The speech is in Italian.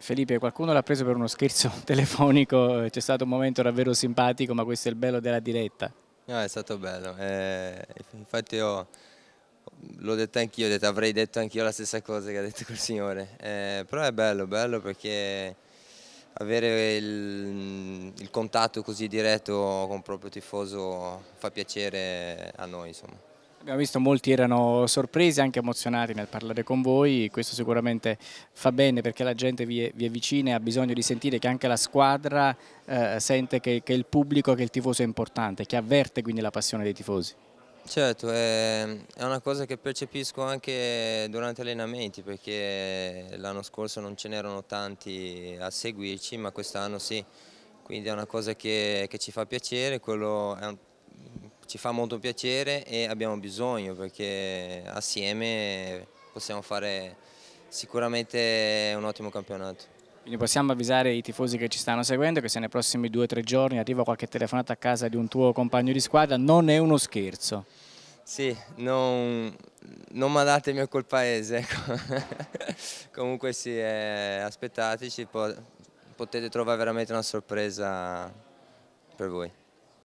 Felipe, qualcuno l'ha preso per uno scherzo telefonico, c'è stato un momento davvero simpatico, ma questo è il bello della diretta. No, è stato bello, eh, infatti l'ho detto anch'io, avrei detto anch'io la stessa cosa che ha detto quel signore, eh, però è bello, bello perché avere il, il contatto così diretto con il proprio tifoso fa piacere a noi insomma. Abbiamo visto molti erano sorpresi, anche emozionati nel parlare con voi, questo sicuramente fa bene perché la gente vi è, vi è vicina e ha bisogno di sentire che anche la squadra eh, sente che, che, il pubblico, che il tifoso è importante, che avverte quindi la passione dei tifosi. Certo, è, è una cosa che percepisco anche durante allenamenti perché l'anno scorso non ce n'erano tanti a seguirci ma quest'anno sì, quindi è una cosa che, che ci fa piacere, quello è un ci fa molto piacere e abbiamo bisogno perché assieme possiamo fare sicuramente un ottimo campionato. Quindi possiamo avvisare i tifosi che ci stanno seguendo che se nei prossimi due o tre giorni arriva qualche telefonata a casa di un tuo compagno di squadra non è uno scherzo. Sì, non, non mandatemi col paese. Ecco. Comunque sì, eh, aspettateci, potete trovare veramente una sorpresa per voi.